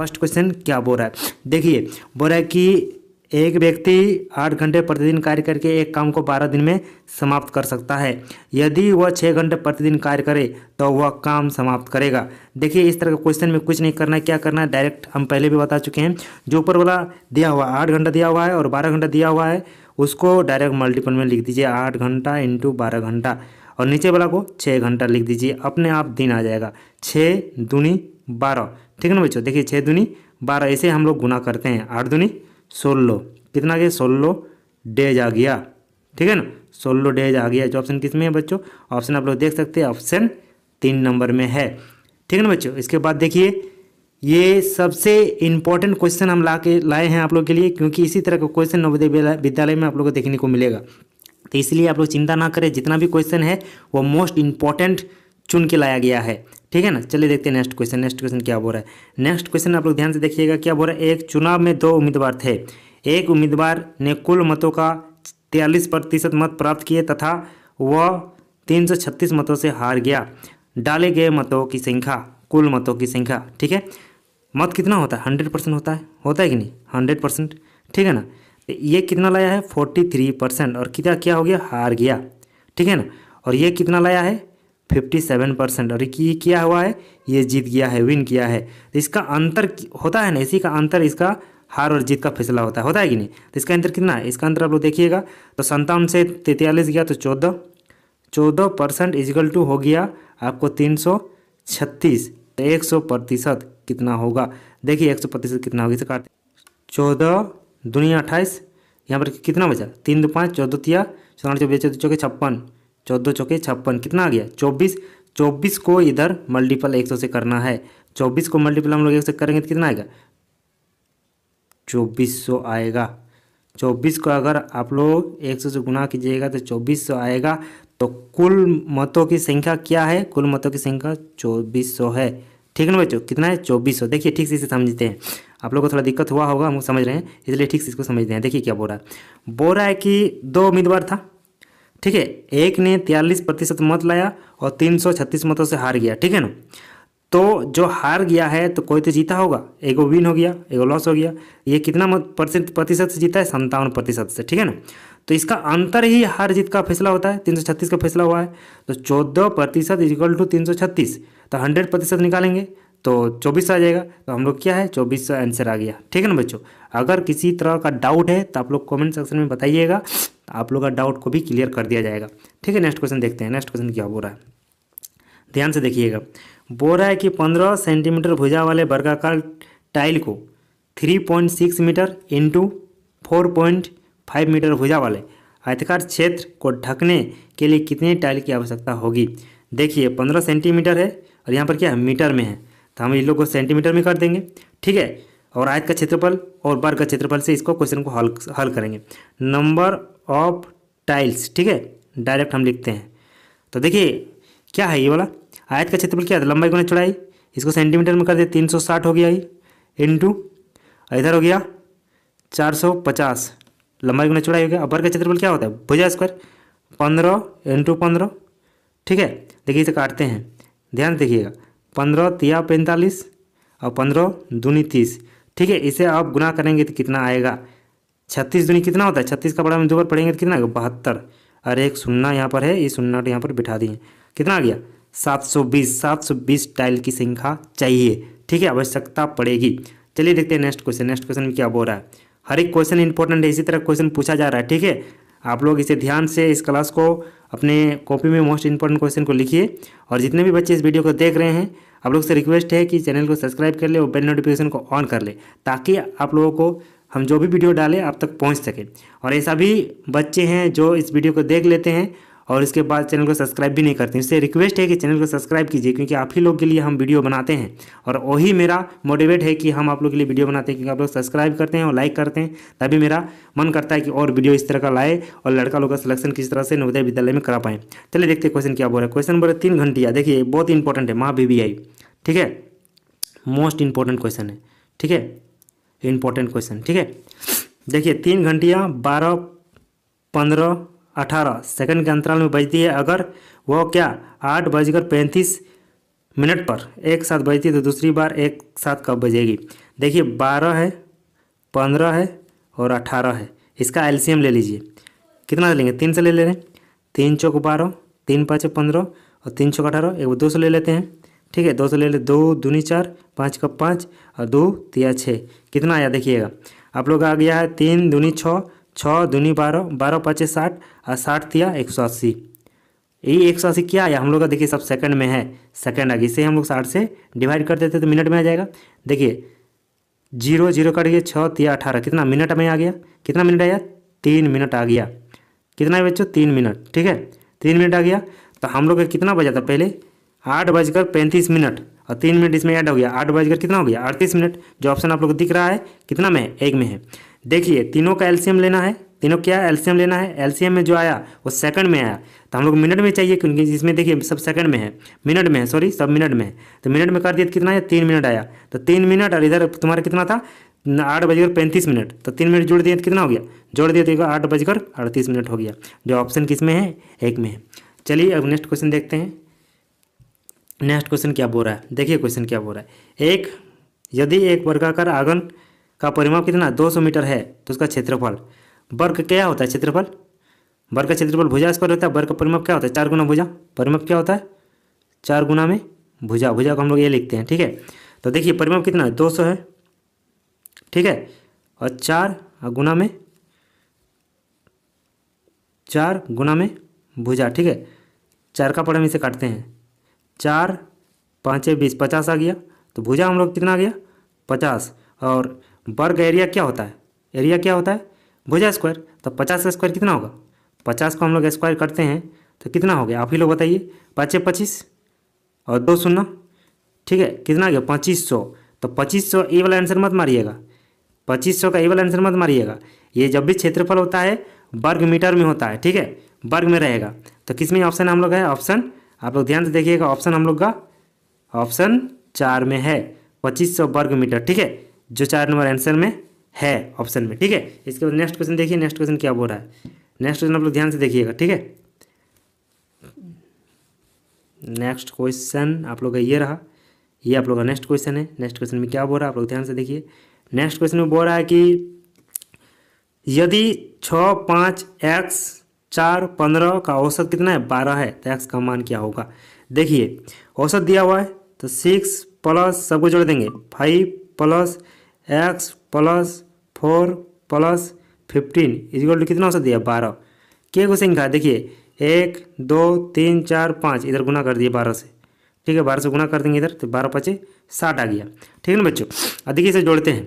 first question क्या बोल रहा है देखिए बोल रहा है कि एक व्यक्ति आठ घंटे प्रतिदिन कार्य करके एक काम को बारह दिन में समाप्त कर सकता है यदि वह छः घंटे प्रतिदिन कार्य करे तो वह काम समाप्त करेगा देखिए इस तरह का क्वेश्चन में कुछ नहीं करना है क्या करना है डायरेक्ट हम पहले भी बता चुके हैं जो ऊपर वाला दिया हुआ आठ घंटा दिया हुआ है और बारह घंटा दिया हुआ है उसको डायरेक्ट मल्टीपल में लिख दीजिए आठ घंटा इंटू बारह घंटा और नीचे वाला को छः घंटा लिख दीजिए अपने आप दिन आ जाएगा छः दूनी बारह ठीक है ना बच्चों देखिए छः दूनी बारह ऐसे हम लोग गुना करते हैं आठ दूनी सोलो कितना गया सोलो डेज आ गया ठीक है ना सोलो डेज आ गया जो ऑप्शन किस में है बच्चों ऑप्शन आप लोग देख सकते हैं ऑप्शन तीन नंबर में है ठीक है ना बच्चों इसके बाद देखिए ये सबसे इंपॉर्टेंट क्वेश्चन हम ला के लाए हैं आप लोग के लिए क्योंकि इसी तरह का क्वेश्चन नवोदय विद्यालय में आप लोग को देखने को मिलेगा तो इसलिए आप लोग चिंता ना करें जितना भी क्वेश्चन है वो मोस्ट इम्पॉर्टेंट चुन के लाया गया है ठीक है ना चलिए देखते हैं नेक्स्ट क्वेश्चन नेक्स्ट क्वेश्चन क्या बोल रहा है नेक्स्ट क्वेश्चन आप लोग ध्यान से देखिएगा क्या बोल रहा है एक चुनाव में दो उम्मीदवार थे एक उम्मीदवार ने कुल मतों का तिरालीस प्रतिशत मत प्राप्त किए तथा वह छत्तीस मतों से हार गया डाले गए मतों की संख्या कुल मतों की संख्या ठीक है मत कितना होता है हंड्रेड परसेंट होता है होता है कि नहीं हंड्रेड परसेंट ठीक है ना ये कितना लाया है फोर्टी थ्री परसेंट और कितना क्या हो गया हार गया ठीक है ना और ये कितना लाया है फिफ्टी सेवन परसेंट और ये क्या हुआ है ये जीत गया है विन किया है तो इसका अंतर होता है ना इसी का अंतर इसका हार और जीत का फैसला होता है होता है कि नहीं तो इसका अंतर कितना है इसका अंतर आप लोग देखिएगा तो संतावन से तैतालीस गया तो चौदह चौदह परसेंट इजिकल टू हो गया आपको तीन सौ छत्तीस तो एक सौ प्रतिशत कितना होगा देखिए एक सौ प्रतिशत कितना होगा इसे काट चौदह दुनिया अट्ठाईस यहाँ पर कितना बचा तीन दो पाँच चौदह तिया चौदह चौबीस चौदह चौके छप्पन चौदह चौके छप्पन कितना आ गया चौबीस चौबीस को इधर मल्टीपल एक सौ से करना है चौबीस को मल्टीपल हम लोग एक सौ करेंगे तो कितना आएगा चौबीस सौ आएगा चौबीस को अगर आप लोग एक सौ से गुना कीजिएगा तो चौबीस सौ आएगा तो कुल मतों की संख्या क्या है कुल मतों की संख्या चौबीस सौ है ठीक है ना बच्चों कितना है चौबीस सौ देखिए ठीक से इसे समझते हैं आप लोगों को थोड़ा दिक्कत हुआ होगा हम समझ रहे हैं इसलिए ठीक से इसको समझते हैं देखिए क्या बोल रहा है बोल रहा है कि दो उम्मीदवार था ठीक है एक ने तियालीस प्रतिशत मत लाया और तीन सौ छत्तीस मतों से हार गया ठीक है ना तो जो हार गया है तो कोई तो जीता होगा एगो विन हो गया एगो लॉस हो गया ये कितना परसेंट प्रतिशत से जीता है संतावन प्रतिशत से ठीक है ना तो इसका अंतर ही हार जीत का फैसला होता है तीन सौ छत्तीस का फैसला हुआ है तो चौदह प्रतिशत इजिकल टू तीन सौ छत्तीस तो हंड्रेड प्रतिशत निकालेंगे तो चौबीस आ जाएगा तो हम लोग क्या है चौबीस आंसर आ गया ठीक है ना बच्चों अगर किसी तरह का डाउट है तो आप लोग कॉमेंट सेक्शन में बताइएगा आप लोग का डाउट को भी क्लियर कर दिया जाएगा ठीक है नेक्स्ट क्वेश्चन देखते हैं नेक्स्ट क्वेश्चन क्या बोल रहा है ध्यान से देखिएगा बो रहा है कि पंद्रह सेंटीमीटर भुजा वाले वर्गाकार टाइल को three point six metre into four point five metre भुजा वाले आयतकार क्षेत्र को ढकने के लिए कितने टाइल की आवश्यकता होगी देखिए पंद्रह सेंटीमीटर है और यहाँ पर क्या है मीटर में है तो हम इन लोग को सेंटीमीटर में कर देंगे ठीक है और आयत का क्षेत्रफल और बर का क्षेत्रफल से इसको क्वेश्चन को हल हल करेंगे नंबर ऑफ टाइल्स ठीक है डायरेक्ट हम लिखते हैं तो देखिए क्या है ये वाला आयत का क्षेत्रफल क्या है लंबाई गुना चौड़ाई इसको सेंटीमीटर में कर दे तीन सौ साठ हो गया ये इंटू इधर हो गया चार सौ पचास लंबाई गुना चौड़ाई हो गया अपर का क्षेत्रफल क्या होता है भुजा स्क्वायर पंद्रह इंटू पंद्रह ठीक है देखिए इसे काटते हैं ध्यान देखिएगा पंद्रह तिया पैंतालीस और पंद्रह दूनी तीस ठीक है इसे आप गुना करेंगे तो कितना आएगा छत्तीस दुनी कितना होता है छत्तीस का बड़ा में दो बार पढ़ेंगे तो कितना बहत्तर और एक सुन्ना यहाँ पर है ये सुन्ना तो यहाँ पर बिठा दिए कितना आ गया सात सौ बीस सात सौ बीस टाइल की संख्या चाहिए ठीक है आवश्यकता पड़ेगी चलिए देखते हैं नेक्स्ट क्वेश्चन नेक्स्ट क्वेश्चन में क्या बोल रहा है हर एक क्वेश्चन इंपॉर्टेंट है इसी तरह क्वेश्चन पूछा जा रहा है ठीक है आप लोग इसे ध्यान से इस क्लास को अपने कॉपी में मोस्ट इंपॉर्टेंट क्वेश्चन को लिखिए और जितने भी बच्चे इस वीडियो को देख रहे हैं आप लोग से रिक्वेस्ट है कि चैनल को सब्सक्राइब कर ले और बेल नोटिफिकेशन को ऑन कर ले ताकि आप लोगों को हम जो भी वीडियो डालें आप तक पहुंच सके और ऐसा भी बच्चे हैं जो इस वीडियो को देख लेते हैं और इसके बाद चैनल को सब्सक्राइब भी नहीं करते इससे रिक्वेस्ट है कि चैनल को सब्सक्राइब कीजिए क्योंकि आप ही लोग के लिए हम वीडियो बनाते हैं और वही मेरा मोटिवेट है कि हम आप लोग के लिए वीडियो बनाते हैं क्योंकि आप लोग सब्सक्राइब करते हैं और लाइक करते हैं तभी मेरा मन करता है कि और वीडियो इस तरह का लाए और लड़का लोग का सिलेक्शन किस तरह से नवोदय विद्यालय में करा पाएँ चलिए देखते क्वेश्चन क्या बोल रहे हैं क्वेश्चन नंबर तीन घंटिया देखिए बहुत इंपॉर्टेंट है माँ बी ठीक है मोस्ट इंपॉर्टेंट क्वेश्चन है ठीक है इंपॉर्टेंट क्वेश्चन ठीक है देखिए तीन घंटिया बारह पंद्रह अठारह सेकंड के अंतराल में बजती है अगर वह क्या आठ बजकर पैंतीस मिनट पर एक साथ बजती है तो दूसरी बार एक साथ कब बजेगी देखिए बारह है पंद्रह है और अठारह है इसका एलसीएम ले लीजिए कितना लेंगे तीन से ले ले रहे हैं तीन चौक बारह तीन पाँच पंद्रह और तीन चौक अठारह एक दो सौ ले लेते हैं ठीक है दो सौ ले ले दो दूनी चार पाँच का पाँच और दो तिया छः कितना आया देखिएगा आप लोग का आ गया है तीन दूनी छः छः दूनी बारह बारह पच्चीस साठ और साठ दिया एक सौ अस्सी यही एक सौ अस्सी क्या आया हम लोग का देखिए सब सेकंड में है सेकंड आगे इसे हम लोग साठ से डिवाइड कर देते तो मिनट में आ जाएगा देखिए जीरो जीरो कर दिए छः तिया अठारह कितना मिनट में आ गया कितना मिनट आया तीन मिनट आ गया कितना बच्चों तीन मिनट ठीक है तीन मिनट आ गया तो हम लोग का कितना बजा था पहले आठ बजकर पैंतीस मिनट और तीन मिनट इसमें ऐड हो गया आठ बजकर कितना हो गया अड़तीस मिनट जो ऑप्शन आप लोग को दिख रहा है कितना में है एक में है देखिए तीनों का एल्शियम लेना है तीनों क्या एल्शियम लेना है एल्शियम में जो आया वो सेकंड में आया तो हम लोग मिनट में चाहिए क्योंकि इसमें देखिए सब सेकंड में है मिनट में है सॉरी सब मिनट में है तो मिनट में कर दिया तो कितना है तीन मिनट आया तो तीन मिनट और इधर तुम्हारा कितना था आठ बजकर पैंतीस मिनट तो तीन मिनट जोड़ दिए तो कितना हो गया जोड़ दिया तो आठ बजकर अड़तीस मिनट हो गया जो ऑप्शन किस में है एक में है चलिए अब नेक्स्ट क्वेश्चन देखते हैं नेक्स्ट क्वेश्चन क्या बोल रहा है देखिए क्वेश्चन क्या बोल रहा है एक यदि एक वर्गाकार आंगन का परिमाप कितना 200 मीटर है तो उसका क्षेत्रफल वर्ग क्या होता है क्षेत्रफल वर्ग का क्षेत्रफल भुजा स्क्वायर होता है वर्ग का परिमाप क्या होता है चार गुना भुजा परिमाप क्या होता है चार गुना में भुजा भुजा को हम लोग ये लिखते हैं ठीक है तो देखिए परिमाप कितना है दो है ठीक है और चार गुना में चार गुना में भुजा ठीक है चार का पड़े हम इसे काटते हैं चार पाँच बीस पचास आ गया तो भुजा हम लोग कितना आ गया पचास और वर्ग एरिया क्या होता है एरिया क्या होता है भुजा स्क्वायर तो पचास का स्क्वायर कितना होगा पचास को हम लोग स्क्वायर करते हैं तो कितना हो गया आप ही लोग बताइए पाँच पच्चीस और दो शून्य ठीक है कितना आ गया पच्चीस सौ तो पच्चीस सौ ए वाला आंसर मत मारिएगा पच्चीस सौ का ए वाला आंसर मत मारिएगा ये जब भी क्षेत्रफल होता है वर्ग मीटर में होता है ठीक है वर्ग में रहेगा तो किस में ऑप्शन हम लोग है ऑप्शन आप लोग ध्यान से देखिएगा ऑप्शन हम लोग का ऑप्शन चार में है पच्चीस सौ वर्ग मीटर ठीक है जो चार नंबर आंसर में है ऑप्शन में ठीक है इसके बाद नेक्स्ट क्वेश्चन देखिए नेक्स्ट क्वेश्चन क्या बोल रहा है नेक्स्ट क्वेश्चन आप लोग ध्यान से देखिएगा ठीक है नेक्स्ट क्वेश्चन आप लोग का ये रहा ये आप लोग का नेक्स्ट क्वेश्चन है नेक्स्ट क्वेश्चन में क्या बोल रहा है आप लोग ध्यान से देखिए नेक्स्ट क्वेश्चन में बोल रहा है कि यदि छ पाँच एक्स चार पंद्रह का औसत कितना है बारह है तो एक्स का मान क्या होगा देखिए औसत दिया हुआ है तो सिक्स प्लस सबको जोड़ देंगे five plus x plus four plus fifteen is equal to कितना औसत दिया बारह के को संख्या देखिए एक दो तीन चार पाँच इधर गुना कर दिए बारह से ठीक है बारह से गुना कर देंगे इधर तो बारह पचे साठ आ गया ठीक है ना बच्चों अब देखिए इसे जोड़ते हैं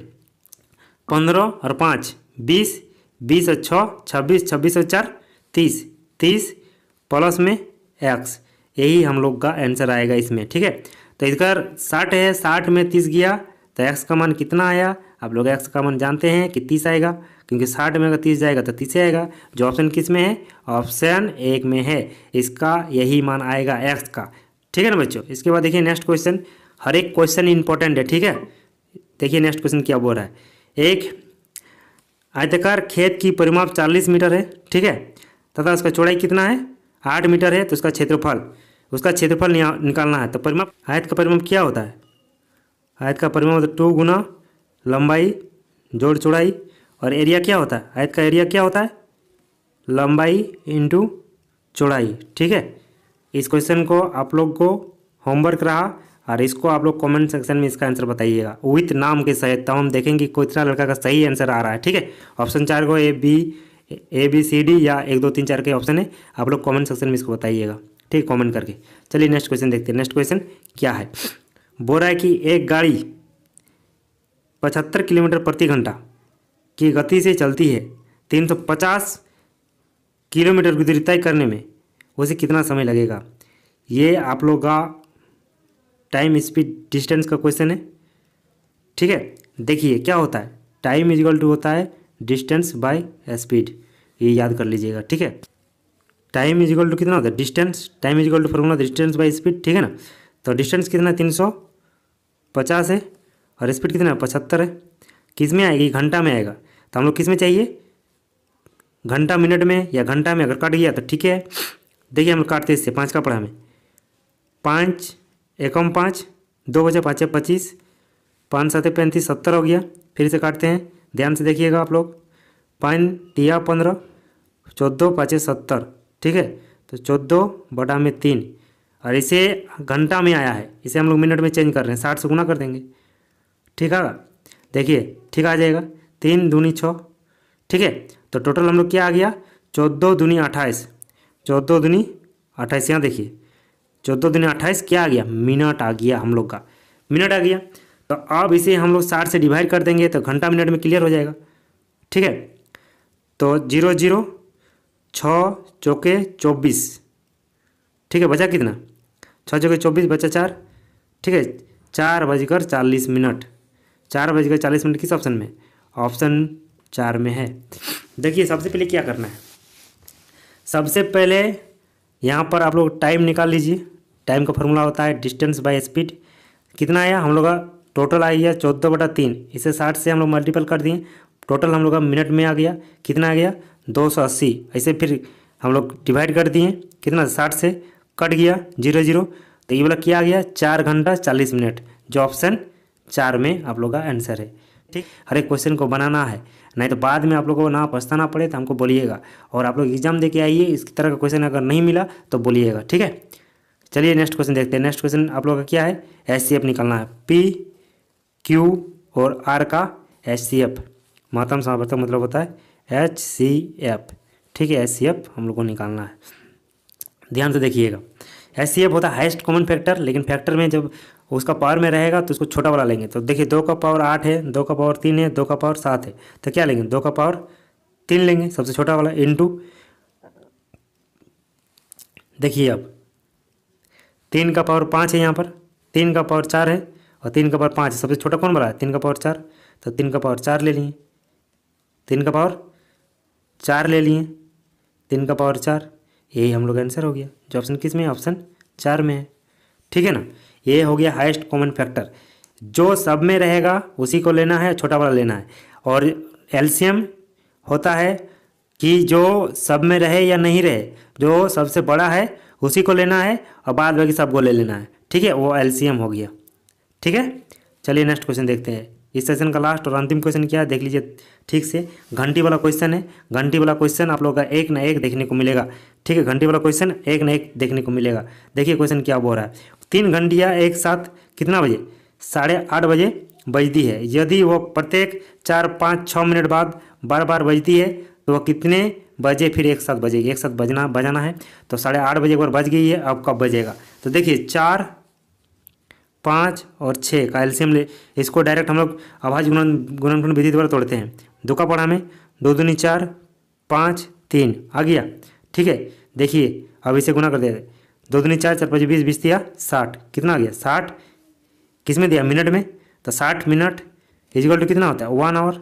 पंद्रह और पाँच बीस बीस और छः छब्बीस छब्बीस और चार तीस तीस प्लस में एक्स यही हम लोग का आंसर आएगा इसमें ठीक है तो इधर साठ है साठ में तीस गया तो एक्स का मान कितना आया आप लोग एक्स का मान जानते हैं कि तीस आएगा क्योंकि साठ में अगर तीस जाएगा तो तीस आएगा जो ऑप्शन किस में है ऑप्शन एक में है इसका यही मान आएगा एक्स का ठीक है ना बच्चों इसके बाद देखिए नेक्स्ट क्वेश्चन हर एक क्वेश्चन इंपॉर्टेंट है ठीक है देखिए नेक्स्ट क्वेश्चन क्या बोल रहा है एक आयतकार खेत की परिमाप 40 मीटर है ठीक है तथा उसका चौड़ाई कितना है 8 मीटर है तो उसका क्षेत्रफल उसका क्षेत्रफल निकालना है तो परिमाप आयत का परिमाप क्या होता है आयत का परिमाण होता है टू गुना लंबाई जोड़ चौड़ाई और एरिया क्या होता है आयत का एरिया क्या होता है लंबाई इंटू चौड़ाई ठीक है इस क्वेश्चन को आप लोग को होमवर्क रहा और इसको आप लोग कमेंट सेक्शन में इसका आंसर बताइएगा विथ नाम सहित तो हम देखेंगे कितना लड़का का सही आंसर आ रहा है ठीक है ऑप्शन चार को A B A B C D या एक दो तीन चार के ऑप्शन है आप लोग कमेंट सेक्शन में इसको बताइएगा ठीक है कमेंट करके चलिए नेक्स्ट क्वेश्चन देखते हैं नेक्स्ट क्वेश्चन क्या है बोरा की एक गाड़ी पचहत्तर किलोमीटर प्रति घंटा की गति से चलती है 350 किलोमीटर की दूरी तय करने में उसे कितना समय लगेगा ये आप लोग का टाइम स्पीड डिस्टेंस का क्वेश्चन है ठीक है देखिए क्या होता है टाइम इजगल टू होता है डिस्टेंस बाय स्पीड ये याद कर लीजिएगा ठीक है टाइम इजगल टू कितना होता है distance time is equal to formula distance by speed ठीक है ना तो डिस्टेंस कितना है तीन सौ पचास है और स्पीड कितना है पचहत्तर है किस में आएगी घंटा में आएगा तो हम लोग किस में चाहिए घंटा मिनट में या घंटा में अगर काट गया तो ठीक है देखिए हम लोग काटते इससे पाँच का पड़ा हमें पाँच एकम पाँच दो बजे पाँच पच्चीस पाँच सात पैंतीस सत्तर हो गया फिर से काटते हैं ध्यान से देखिएगा आप लोग पाँच टिया पंद्रह चौदह पाँच सत्तर ठीक है तो चौदह बटा में तीन और इसे घंटा में आया है इसे हम लोग मिनट में चेंज कर रहे हैं साठ से गुना कर देंगे ठीक है देखिए ठीक आ जाएगा तीन दूनी छः ठीक है तो टोटल हम लोग क्या आ गया चौदह दूनी अट्ठाईस चौदह दूनी अट्ठाईस यहाँ देखिए चौदह दूनी अट्ठाईस क्या आ गया मिनट आ गया हम लोग का मिनट आ गया तो अब इसे हम लोग साठ से डिवाइड कर देंगे तो घंटा मिनट में क्लियर हो जाएगा ठीक है तो जीरो जीरो छः चौके चौबीस ठीक है बचा कितना छः जगह चौबीस बचा चार ठीक है चार बजकर चालीस मिनट चार बजकर चालीस मिनट किस ऑप्शन में ऑप्शन चार में है देखिए सबसे पहले क्या करना है सबसे पहले यहाँ पर आप लोग टाइम निकाल लीजिए टाइम का फॉर्मूला होता है डिस्टेंस बाय स्पीड कितना आया हम लोग का टोटल आ गया चौदह बटा तीन इसे साठ से हम लोग मल्टीपल कर दिए टोटल हम लोग का मिनट में आ गया कितना आ गया दो सौ अस्सी ऐसे फिर हम लोग डिवाइड कर दिए कितना साठ से कट गया जीरो जीरो तो ये वाला क्या आ गया चार घंटा चालीस मिनट जो ऑप्शन चार में आप लोग का आंसर है ठीक हर एक क्वेश्चन को बनाना है नहीं तो बाद में आप लोगों को ना पछताना पड़े तो हमको बोलिएगा और आप लोग एग्जाम दे के आइए इस तरह का क्वेश्चन अगर नहीं मिला तो बोलिएगा ठीक है चलिए नेक्स्ट क्वेश्चन देखते हैं नेक्स्ट क्वेश्चन आप लोग का क्या है एस निकालना है पी क्यू और आर का एच मातम समावर्तक मतलब होता है एच सी एफ ठीक है एच हम लोग को निकालना है ध्यान से देखिएगा एस होता है हाइस्ट कॉमन फैक्टर लेकिन फैक्टर में जब उसका पावर में रहेगा तो उसको छोटा वाला लेंगे तो देखिए दो का पावर आठ है दो का पावर तीन है दो का पावर सात है तो क्या लेंगे दो का पावर तीन लेंगे सबसे छोटा वाला टू देखिए अब तीन का पावर पाँच है यहाँ पर तीन का पावर चार है और तीन का पावर पाँच सबसे छोटा कौन वाला है तीन का पावर चार तो तीन का पावर चार ले लिए तीन का पावर चार ले लिए तीन का पावर चार यही हम लोग आंसर हो गया जो ऑप्शन किस में ऑप्शन चार में है ठीक है ना ये हो गया हाइस्ट कॉमन फैक्टर जो सब में रहेगा उसी को लेना है छोटा वाला लेना है और एल्शियम होता है कि जो सब में रहे या नहीं रहे जो सबसे बड़ा है उसी को लेना है और बाद बाकी सबको ले लेना है ठीक है वो एल्शियम हो गया ठीक है चलिए नेक्स्ट क्वेश्चन देखते हैं इस सेशन का लास्ट और अंतिम क्वेश्चन क्या है देख लीजिए ठीक से घंटी वाला क्वेश्चन है घंटी वाला क्वेश्चन आप लोगों का एक ना एक देखने को मिलेगा ठीक है घंटी वाला क्वेश्चन एक ना एक देखने को मिलेगा देखिए क्वेश्चन क्या बोल रहा है तीन घंटियाँ एक साथ कितना बजे साढ़े आठ बजे बजती है यदि वह प्रत्येक चार पाँच छः मिनट बाद बार बार बजती है तो वह कितने बजे फिर एक साथ बजेगी एक साथ बजना बजाना है तो साढ़े आठ बजे एक बार बज गई है अब कब बजेगा तो देखिए चार पाँच और छः का एल्सियम ले इसको डायरेक्ट हम लोग आभाज गुणन गुणनखंड विधि द्वारा तोड़ते हैं दो का पढ़ा में दो दूनी चार पाँच तीन आ गया ठीक है देखिए अब इसे गुना कर दिया दो दूनी चार चार पाँच बीस बीस दिया साठ कितना आ गया साठ किस में दिया मिनट में तो साठ मिनट इजिकल टू कितना होता है वन आवर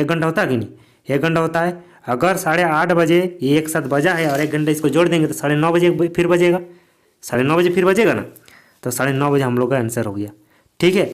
एक घंटा होता है कि नहीं एक घंटा होता है अगर साढ़े आठ बजे एक साथ बजा है और एक घंटा इसको जोड़ देंगे तो साढ़े नौ बजे फिर बजेगा साढ़े नौ बजे फिर बजेगा ना तो साढ़े नौ बजे हम लोग का आंसर हो गया ठीक है